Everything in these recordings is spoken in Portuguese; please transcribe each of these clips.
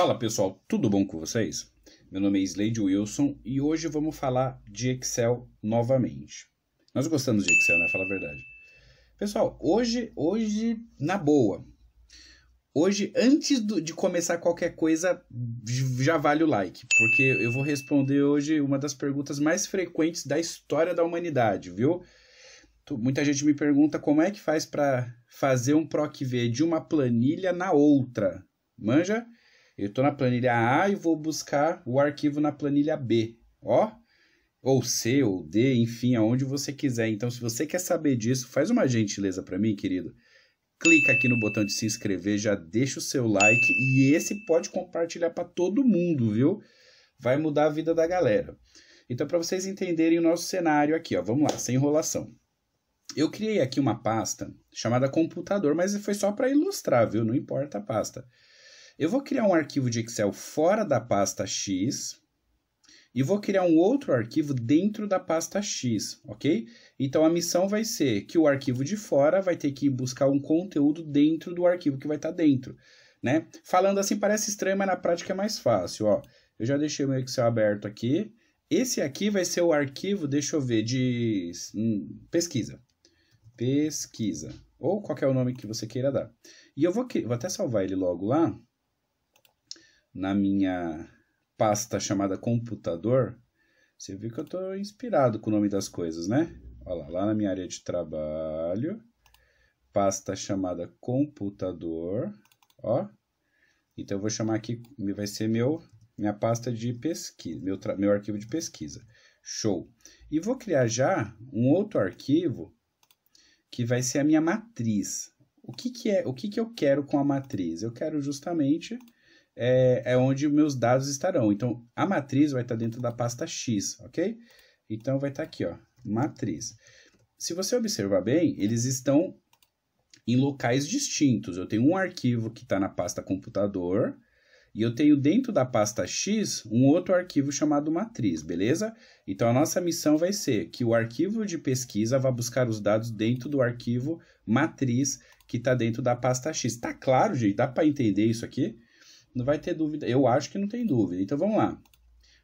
Fala pessoal, tudo bom com vocês? Meu nome é Slade Wilson e hoje vamos falar de Excel novamente. Nós gostamos de Excel, né? Fala a verdade. Pessoal, hoje, hoje na boa. Hoje, antes do, de começar qualquer coisa, já vale o like, porque eu vou responder hoje uma das perguntas mais frequentes da história da humanidade, viu? Muita gente me pergunta como é que faz para fazer um PROC V de uma planilha na outra. Manja? Eu estou na planilha A e vou buscar o arquivo na planilha B, ó. Ou C, ou D, enfim, aonde você quiser. Então, se você quer saber disso, faz uma gentileza para mim, querido. Clica aqui no botão de se inscrever, já deixa o seu like e esse pode compartilhar para todo mundo, viu? Vai mudar a vida da galera. Então, para vocês entenderem o nosso cenário aqui, ó, vamos lá, sem enrolação. Eu criei aqui uma pasta chamada computador, mas foi só para ilustrar, viu? Não importa a pasta. Eu vou criar um arquivo de Excel fora da pasta X e vou criar um outro arquivo dentro da pasta X, ok? Então a missão vai ser que o arquivo de fora vai ter que buscar um conteúdo dentro do arquivo que vai estar tá dentro, né? Falando assim parece estranho, mas na prática é mais fácil, ó. Eu já deixei o meu Excel aberto aqui. Esse aqui vai ser o arquivo, deixa eu ver, de hum, pesquisa. Pesquisa. Ou qualquer o nome que você queira dar. E eu vou, vou até salvar ele logo lá na minha pasta chamada computador, você viu que eu estou inspirado com o nome das coisas, né? Olha lá, lá na minha área de trabalho, pasta chamada computador, ó. Então eu vou chamar aqui, vai ser meu minha pasta de pesquisa, meu, meu arquivo de pesquisa. Show. E vou criar já um outro arquivo que vai ser a minha matriz. O que, que é? O que, que eu quero com a matriz? Eu quero justamente é, é onde meus dados estarão. Então, a matriz vai estar dentro da pasta X, ok? Então, vai estar aqui, ó, matriz. Se você observar bem, eles estão em locais distintos. Eu tenho um arquivo que está na pasta computador, e eu tenho dentro da pasta X um outro arquivo chamado matriz, beleza? Então a nossa missão vai ser que o arquivo de pesquisa vá buscar os dados dentro do arquivo matriz que está dentro da pasta X. Tá claro, gente? Dá para entender isso aqui? Não vai ter dúvida. Eu acho que não tem dúvida. Então vamos lá.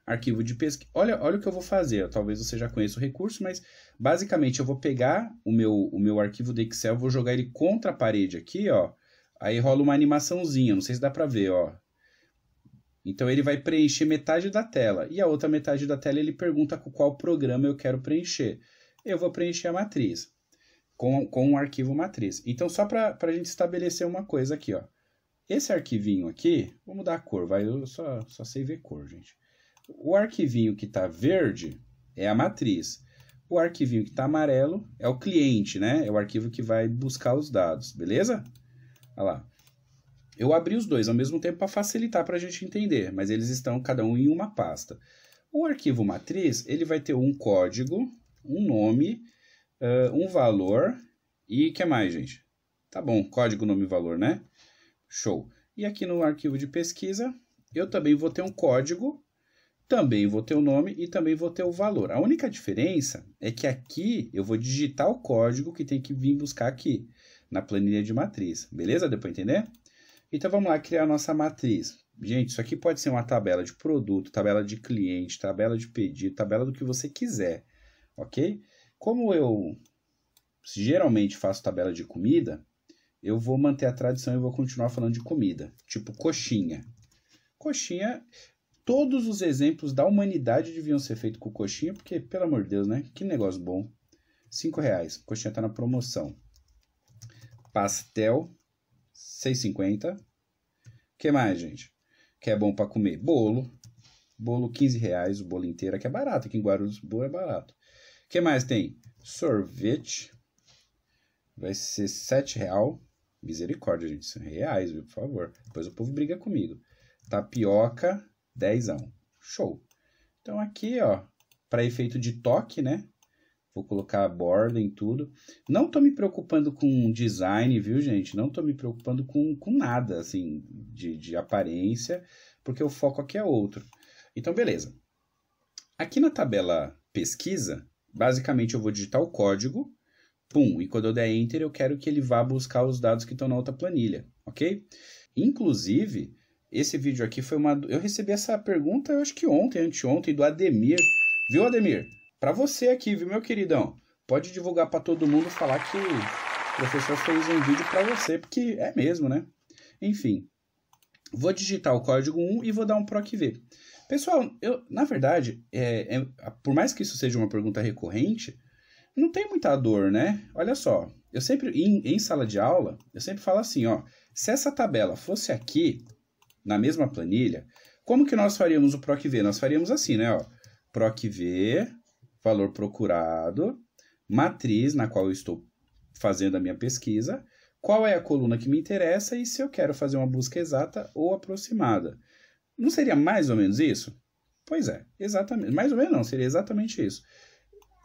Arquivo de pesquisa. Olha, olha o que eu vou fazer. Talvez você já conheça o recurso, mas basicamente eu vou pegar o meu, o meu arquivo do Excel, vou jogar ele contra a parede aqui, ó. Aí rola uma animaçãozinha, não sei se dá para ver, ó. Então ele vai preencher metade da tela e a outra metade da tela ele pergunta com qual programa eu quero preencher. Eu vou preencher a matriz com, com um arquivo matriz. Então só para a gente estabelecer uma coisa aqui, ó. Esse arquivinho aqui, vamos dar a cor, vai, eu só, só sei ver cor, gente. O arquivinho que está verde é a matriz. O arquivinho que está amarelo é o cliente, né? É o arquivo que vai buscar os dados, beleza? Olha lá. Eu abri os dois ao mesmo tempo para facilitar para a gente entender, mas eles estão cada um em uma pasta. O arquivo matriz, ele vai ter um código, um nome, uh, um valor e o que mais, gente? Tá bom, código, nome e valor, né? Show. E aqui no arquivo de pesquisa, eu também vou ter um código, também vou ter o um nome e também vou ter o um valor. A única diferença é que aqui eu vou digitar o código que tem que vir buscar aqui, na planilha de matriz. Beleza? Deu para entender? Então vamos lá criar a nossa matriz. Gente, isso aqui pode ser uma tabela de produto, tabela de cliente, tabela de pedido, tabela do que você quiser, ok? Como eu geralmente faço tabela de comida, eu vou manter a tradição e vou continuar falando de comida, tipo coxinha. Coxinha, todos os exemplos da humanidade deviam ser feitos com coxinha, porque, pelo amor de Deus, né? Que negócio bom. Cinco reais, coxinha tá na promoção. Pastel, 6,50. que mais, gente? Que é bom para comer? Bolo. Bolo, 15 reais, o bolo inteiro, que é barato. Aqui em Guarulhos, bolo é barato. que mais tem? Sorvete, vai ser 7 real. Misericórdia, gente. são reais, viu? Por favor. Depois o povo briga comigo. Tapioca, a 1. Show. Então aqui, ó, para efeito de toque, né? Vou colocar a borda em tudo. Não tô me preocupando com design, viu, gente? Não tô me preocupando com, com nada, assim, de, de aparência, porque o foco aqui é outro. Então, beleza. Aqui na tabela pesquisa, basicamente eu vou digitar o código Pum, e quando eu der Enter, eu quero que ele vá buscar os dados que estão na outra planilha, ok? Inclusive, esse vídeo aqui foi uma... Eu recebi essa pergunta, eu acho que ontem, anteontem, do Ademir. Viu, Ademir? Para você aqui, viu, meu queridão? Pode divulgar para todo mundo, falar que o professor fez um vídeo para você, porque é mesmo, né? Enfim, vou digitar o código 1 e vou dar um PROC V. Pessoal, eu, na verdade, é, é, por mais que isso seja uma pergunta recorrente, não tem muita dor, né? Olha só, eu sempre, em, em, sala de aula, eu sempre falo assim, ó, se essa tabela fosse aqui, na mesma planilha, como que nós faríamos o PROC V? Nós faríamos assim, né, ó, PROC V, valor procurado, matriz na qual eu estou fazendo a minha pesquisa, qual é a coluna que me interessa e se eu quero fazer uma busca exata ou aproximada. Não seria mais ou menos isso? Pois é, exatamente. Mais ou menos não, seria exatamente isso.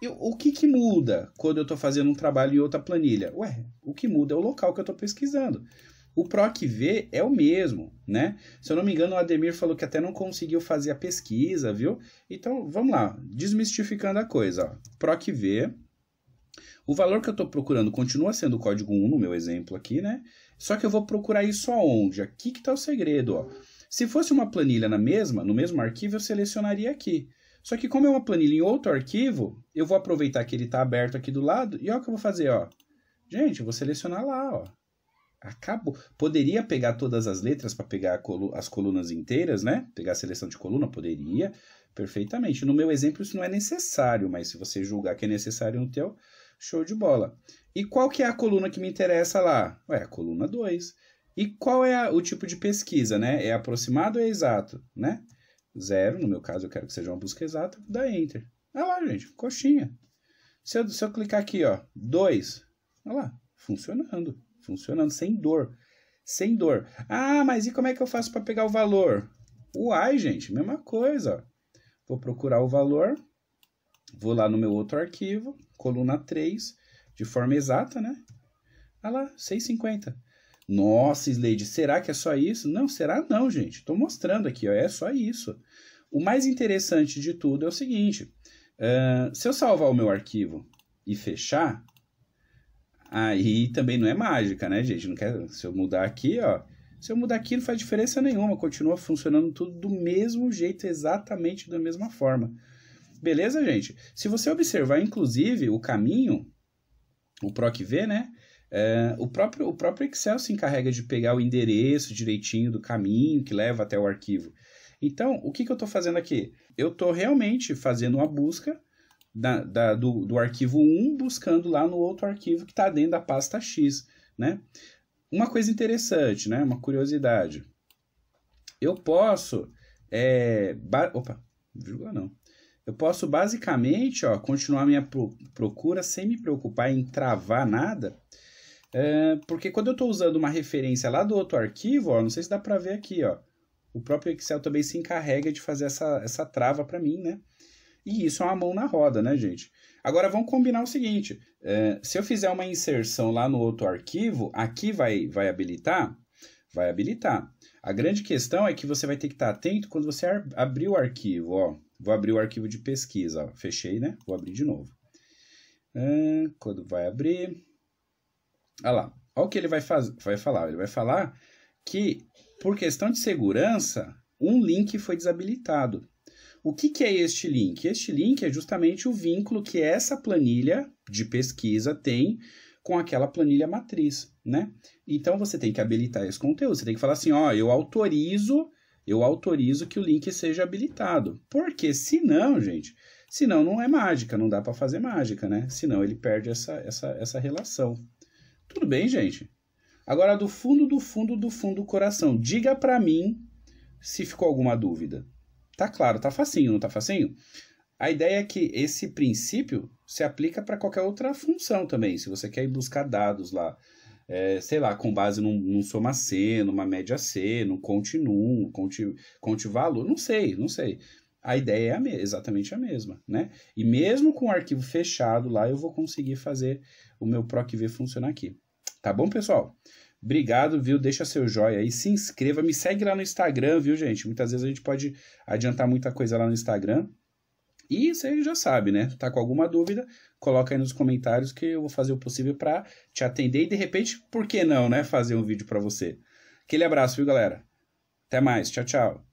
Eu, o que, que muda quando eu estou fazendo um trabalho em outra planilha? Ué, o que muda é o local que eu estou pesquisando. O PROC-V é o mesmo, né? Se eu não me engano, o Ademir falou que até não conseguiu fazer a pesquisa, viu? Então, vamos lá, desmistificando a coisa. PROC-V, o valor que eu estou procurando continua sendo o código 1 no meu exemplo aqui, né? Só que eu vou procurar isso aonde? Aqui que está o segredo, ó. Se fosse uma planilha na mesma, no mesmo arquivo, eu selecionaria aqui. Só que como é uma planilha em outro arquivo, eu vou aproveitar que ele está aberto aqui do lado e olha o que eu vou fazer, ó. Gente, vou selecionar lá, ó. Acabou. Poderia pegar todas as letras para pegar colu as colunas inteiras, né? Pegar a seleção de coluna, poderia, perfeitamente. No meu exemplo, isso não é necessário, mas se você julgar que é necessário no teu, show de bola. E qual que é a coluna que me interessa lá? Ué, a coluna 2. E qual é a, o tipo de pesquisa, né? É aproximado ou é exato, né? zero, no meu caso eu quero que seja uma busca exata, dá Enter. Olha lá, gente, coxinha. Se eu, se eu clicar aqui, ó, 2, olha lá, funcionando, funcionando, sem dor, sem dor. Ah, mas e como é que eu faço para pegar o valor? Uai, gente, mesma coisa, Vou procurar o valor, vou lá no meu outro arquivo, coluna 3, de forma exata, né? Olha lá, 6,50. Nossa, Slade, será que é só isso? Não, será não, gente. Estou mostrando aqui, ó, é só isso. O mais interessante de tudo é o seguinte. Uh, se eu salvar o meu arquivo e fechar, aí também não é mágica, né, gente? Não quer, se eu mudar aqui, ó, se eu mudar aqui não faz diferença nenhuma, continua funcionando tudo do mesmo jeito, exatamente da mesma forma. Beleza, gente? Se você observar, inclusive, o caminho, o PROC V, né? É, o, próprio, o próprio Excel se encarrega de pegar o endereço direitinho do caminho que leva até o arquivo. Então, o que, que eu estou fazendo aqui? Eu estou realmente fazendo uma busca da, da, do, do arquivo 1, buscando lá no outro arquivo que está dentro da pasta X. Né? Uma coisa interessante, né? uma curiosidade. Eu posso. É, opa, vírgula não. Eu posso basicamente ó, continuar minha pro procura sem me preocupar em travar nada, é, porque quando eu estou usando uma referência lá do outro arquivo, ó, não sei se dá para ver aqui, ó, o próprio Excel também se encarrega de fazer essa, essa trava para mim, né? E isso é uma mão na roda, né, gente? Agora vamos combinar o seguinte: é, se eu fizer uma inserção lá no outro arquivo, aqui vai, vai habilitar? Vai habilitar. A grande questão é que você vai ter que estar atento quando você abrir o arquivo. Ó. Vou abrir o arquivo de pesquisa. Ó. Fechei, né? Vou abrir de novo. É, quando vai abrir, Olha lá. Olha o que ele vai, faz... vai falar. Ele vai falar que, por questão de segurança, um link foi desabilitado. O que, que é este link? Este link é justamente o vínculo que essa planilha de pesquisa tem com aquela planilha matriz, né? Então você tem que habilitar esse conteúdo. Você tem que falar assim, ó, eu autorizo, eu autorizo que o link seja habilitado. Porque senão, gente, se não é mágica, não dá para fazer mágica, né? Senão ele perde essa, essa, essa relação. Tudo bem, gente. Agora, do fundo, do fundo, do fundo do coração, diga para mim se ficou alguma dúvida. Tá claro, tá facinho, não tá facinho? A ideia é que esse princípio se aplica para qualquer outra função também. Se você quer ir buscar dados lá, é, sei lá, com base num, num soma C, numa média C, num continuum, conte, conte valor, não sei, não sei a ideia é a exatamente a mesma, né? E mesmo com o arquivo fechado lá, eu vou conseguir fazer o meu PROCV funcionar aqui. Tá bom, pessoal? Obrigado, viu? Deixa seu joinha aí, se inscreva, me segue lá no Instagram, viu, gente? Muitas vezes a gente pode adiantar muita coisa lá no Instagram. E você já sabe, né? Tá com alguma dúvida, coloca aí nos comentários que eu vou fazer o possível para te atender e de repente, por que não, né, fazer um vídeo para você. Aquele abraço, viu, galera? Até mais, tchau, tchau.